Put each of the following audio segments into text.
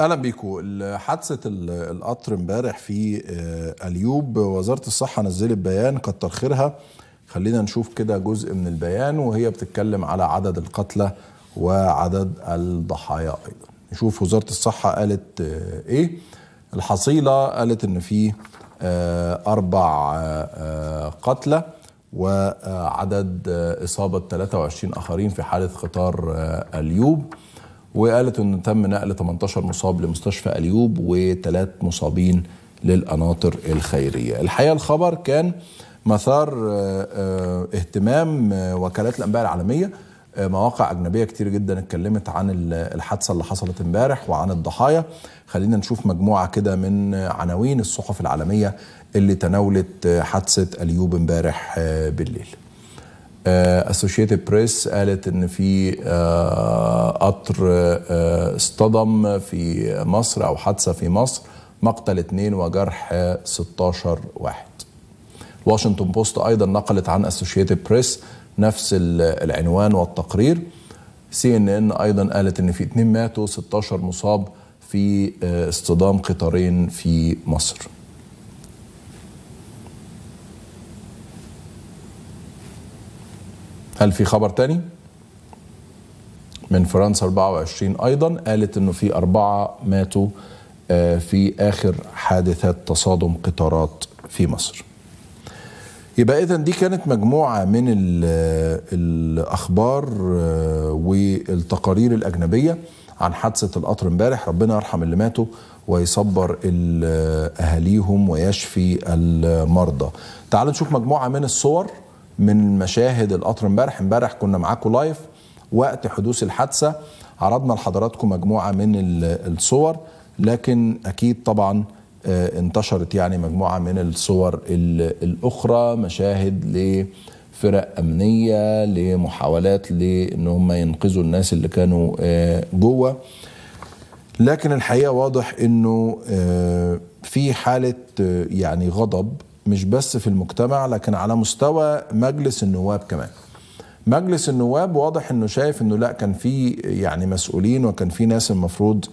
اهلا بيكو حادثه القطر امبارح في آه، اليوب وزاره الصحه نزلت بيان كتر خيرها خلينا نشوف كده جزء من البيان وهي بتتكلم على عدد القتلى وعدد الضحايا ايضا نشوف وزاره الصحه قالت آه، ايه الحصيله قالت ان في آه، اربع قتلى وعدد اصابه 23 اخرين في حاله قطار اليوب وقالت ان تم نقل 18 مصاب لمستشفى اليوب وثلاث مصابين للقناطر الخيريه. الحقيقه الخبر كان مثار آه، آه، اهتمام آه، وكالات الانباء العالميه مواقع اجنبيه كتير جدا اتكلمت عن الحادثه اللي حصلت امبارح وعن الضحايا خلينا نشوف مجموعه كده من عناوين الصحف العالميه اللي تناولت حادثه اليوب امبارح بالليل اسوشيتد آه، بريس قالت ان في آه، قطر آه، اصطدم في مصر او حادثه في مصر مقتل اثنين وجرح 16 واحد. واشنطن بوست ايضا نقلت عن اسوشيتد بريس نفس العنوان والتقرير. سي ان ان ايضا قالت ان في اثنين ماتوا 16 مصاب في اصطدام قطارين في مصر. هل في خبر تاني؟ من فرنسا 24 أيضا قالت أنه في أربعة ماتوا آه، في آخر حادثة تصادم قطارات في مصر يبقى إذا دي كانت مجموعة من آه، الأخبار آه، والتقارير الأجنبية عن حادثة القطر امبارح ربنا يرحم اللي ماتوا ويصبر أهاليهم ويشفي المرضى تعالوا نشوف مجموعة من الصور من مشاهد القطر امبارح امبارح كنا معاكم لايف وقت حدوث الحادثه عرضنا لحضراتكم مجموعه من الصور لكن اكيد طبعا آه، انتشرت يعني مجموعه من الصور الاخرى مشاهد لفرق امنيه لمحاولات لان هم ينقذوا الناس اللي كانوا آه، جوه لكن الحقيقه واضح انه آه، في حاله يعني غضب مش بس في المجتمع لكن على مستوى مجلس النواب كمان مجلس النواب واضح انه شايف انه لا كان في يعني مسؤولين وكان في ناس المفروض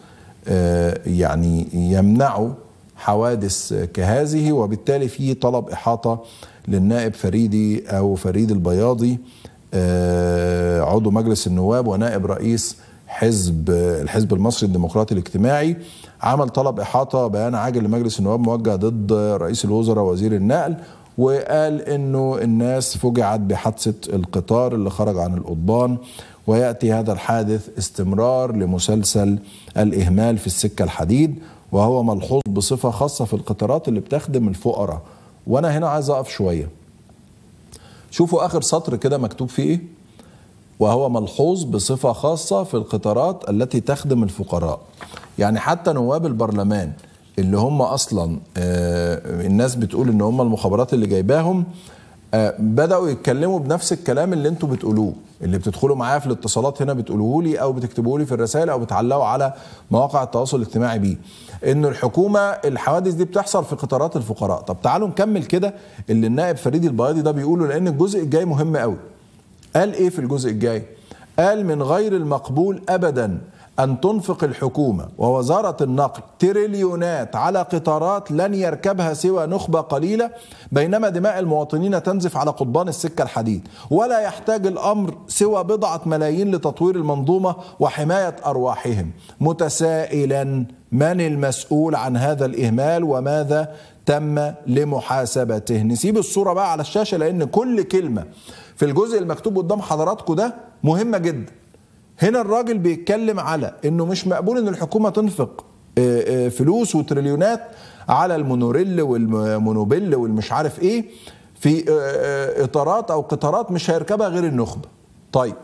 آه، يعني يمنعوا حوادث كهذه وبالتالي في طلب احاطه للنائب فريدي او فريد البياضي آه، عضو مجلس النواب ونائب رئيس حزب الحزب المصري الديمقراطي الاجتماعي عمل طلب احاطه بيان عاجل لمجلس النواب موجه ضد رئيس الوزراء وزير النقل وقال انه الناس فجعت بحادثه القطار اللي خرج عن القضبان وياتي هذا الحادث استمرار لمسلسل الاهمال في السكه الحديد وهو ملحوظ بصفه خاصه في القطارات اللي بتخدم الفقراء وانا هنا عايز اقف شويه شوفوا اخر سطر كده مكتوب فيه ايه وهو ملحوظ بصفة خاصة في القطارات التي تخدم الفقراء يعني حتى نواب البرلمان اللي هم أصلا آه، الناس بتقول إن هم المخابرات اللي جايباهم آه، بدأوا يتكلموا بنفس الكلام اللي انتوا بتقولوه اللي بتدخلوا معايا في الاتصالات هنا بتقولوه لي او بتكتبوه لي في الرسائل او بتعلقوا على مواقع التواصل الاجتماعي بيه ان الحكومه الحوادث دي بتحصل في قطارات الفقراء طب تعالوا نكمل كده اللي النائب فريد البياضي ده بيقوله لان الجزء الجاي مهم قوي قال ايه في الجزء الجاي قال من غير المقبول ابدا ان تنفق الحكومه ووزاره النقل تريليونات على قطارات لن يركبها سوى نخبه قليله بينما دماء المواطنين تنزف على قضبان السكه الحديد ولا يحتاج الامر سوى بضعه ملايين لتطوير المنظومه وحمايه ارواحهم متسائلا من المسؤول عن هذا الاهمال وماذا تم لمحاسبته نسيب الصوره بقى على الشاشه لان كل كلمه في الجزء المكتوب قدام حضراتكم ده مهمه جدا هنا الراجل بيتكلم على انه مش مقبول ان الحكومه تنفق آه، آه، فلوس وتريليونات على المونوريل والمونوبيل والمش عارف ايه في آه، اطارات او قطارات مش هيركبها غير النخبه طيب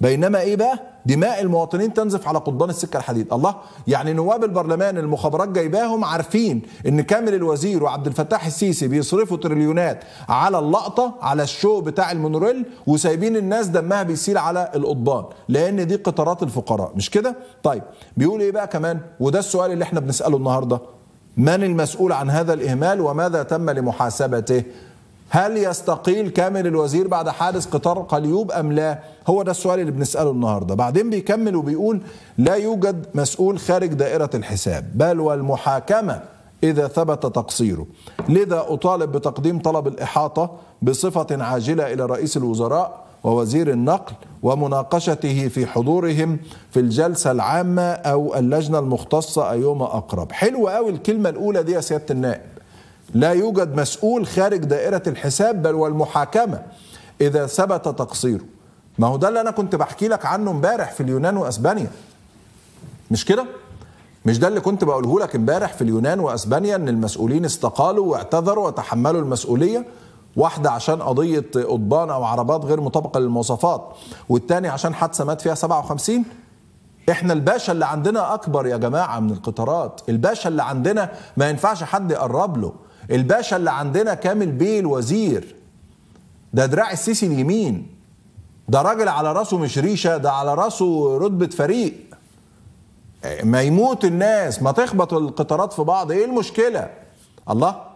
بينما ايه بقى دماء المواطنين تنزف على قضبان السكه الحديد الله يعني نواب البرلمان المخابرات جايباهم عارفين ان كامل الوزير وعبد الفتاح السيسي بيصرفوا تريليونات على اللقطه على الشو بتاع المونوريل وسايبين الناس دمها بيسيل على القضبان لان دي قطارات الفقراء مش كده طيب بيقول ايه بقى كمان وده السؤال اللي احنا بنساله النهارده من المسؤول عن هذا الاهمال وماذا تم لمحاسبته هل يستقيل كامل الوزير بعد حادث قطار قليوب أم لا هو ده السؤال اللي بنسأله النهاردة بعدين بيكمل وبيقول لا يوجد مسؤول خارج دائرة الحساب بل والمحاكمة إذا ثبت تقصيره لذا أطالب بتقديم طلب الإحاطة بصفة عاجلة إلى رئيس الوزراء ووزير النقل ومناقشته في حضورهم في الجلسة العامة أو اللجنة المختصة أيوم أقرب حلوة أوي الكلمة الأولى دي يا سيادة النائب لا يوجد مسؤول خارج دائرة الحساب بل والمحاكمة إذا ثبت تقصيره ما هو ده اللي أنا كنت بحكي لك عنه امبارح في اليونان وأسبانيا مش كده؟ مش ده اللي كنت بقوله لك امبارح في اليونان وأسبانيا إن المسؤولين استقالوا واعتذروا وتحملوا المسؤولية واحدة عشان قضية قضبان أو عربات غير مطابقة للمواصفات والتاني عشان حادثة مات فيها 57 احنا الباشا اللي عندنا اكبر يا جماعه من القطارات الباشا اللي عندنا ما ينفعش حد يقرب له الباشا اللي عندنا كامل بيه الوزير ده دراع السيسي اليمين ده راجل على راسه مش ريشه ده على راسه رتبه فريق ما يموت الناس ما تخبط القطارات في بعض ايه المشكله الله